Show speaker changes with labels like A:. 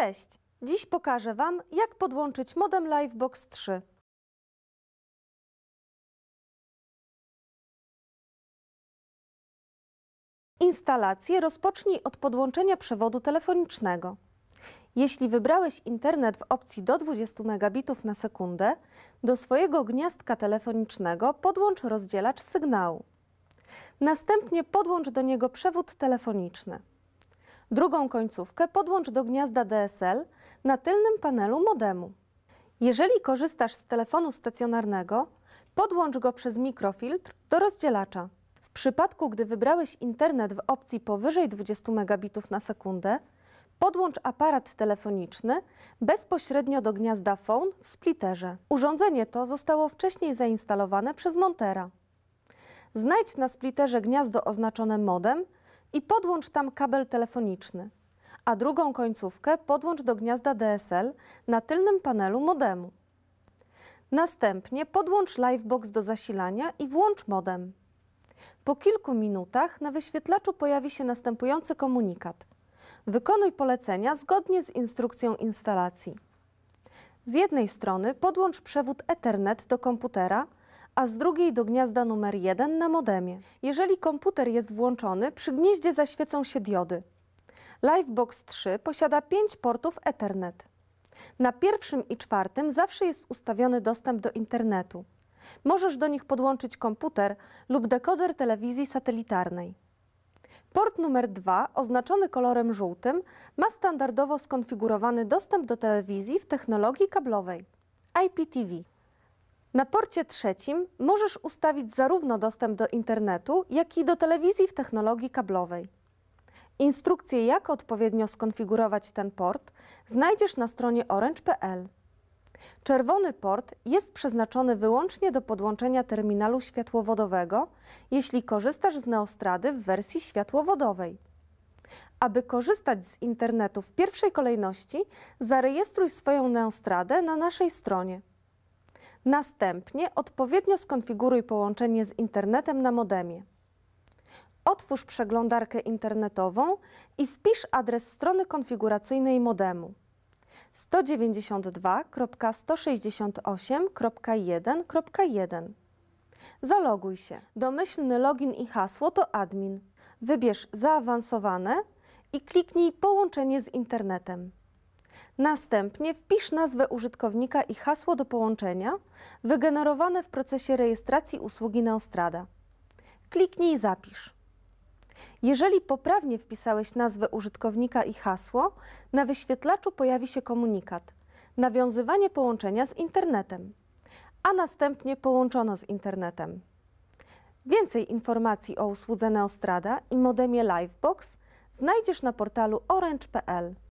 A: Cześć! Dziś pokażę Wam, jak podłączyć modem Livebox 3. Instalację
B: rozpocznij od podłączenia przewodu telefonicznego. Jeśli wybrałeś internet w opcji do 20 megabitów na sekundę, do swojego gniazdka telefonicznego podłącz rozdzielacz sygnału. Następnie podłącz do niego przewód telefoniczny. Drugą końcówkę podłącz do gniazda DSL na tylnym panelu modemu. Jeżeli korzystasz z telefonu stacjonarnego, podłącz go przez mikrofiltr do rozdzielacza. W przypadku, gdy wybrałeś internet w opcji powyżej 20 megabitów na sekundę, podłącz aparat telefoniczny bezpośrednio do gniazda phone w splitterze. Urządzenie to zostało wcześniej zainstalowane przez montera. Znajdź na splitterze gniazdo oznaczone modem i podłącz tam kabel telefoniczny, a drugą końcówkę podłącz do gniazda DSL na tylnym panelu modemu. Następnie podłącz Livebox do zasilania i włącz modem. Po kilku minutach na wyświetlaczu pojawi się następujący komunikat. Wykonuj polecenia zgodnie z instrukcją instalacji. Z jednej strony podłącz przewód Ethernet do komputera, a z drugiej do gniazda numer 1 na modemie. Jeżeli komputer jest włączony, przy gnieździe zaświecą się diody. Livebox 3 posiada 5 portów Ethernet. Na pierwszym i czwartym zawsze jest ustawiony dostęp do internetu. Możesz do nich podłączyć komputer lub dekoder telewizji satelitarnej. Port numer 2, oznaczony kolorem żółtym, ma standardowo skonfigurowany dostęp do telewizji w technologii kablowej IPTV. Na porcie trzecim możesz ustawić zarówno dostęp do internetu, jak i do telewizji w technologii kablowej. Instrukcje, jak odpowiednio skonfigurować ten port, znajdziesz na stronie orange.pl. Czerwony port jest przeznaczony wyłącznie do podłączenia terminalu światłowodowego, jeśli korzystasz z neostrady w wersji światłowodowej. Aby korzystać z internetu w pierwszej kolejności, zarejestruj swoją neostradę na naszej stronie. Następnie odpowiednio skonfiguruj połączenie z internetem na modemie. Otwórz przeglądarkę internetową i wpisz adres strony konfiguracyjnej modemu 192.168.1.1. Zaloguj się. Domyślny login i hasło to admin. Wybierz zaawansowane i kliknij połączenie z internetem. Następnie wpisz nazwę użytkownika i hasło do połączenia wygenerowane w procesie rejestracji usługi Neostrada. Kliknij i zapisz. Jeżeli poprawnie wpisałeś nazwę użytkownika i hasło, na wyświetlaczu pojawi się komunikat nawiązywanie połączenia z internetem, a następnie połączono z internetem. Więcej informacji o usłudze Neostrada i modemie Livebox
A: znajdziesz na portalu orange.pl.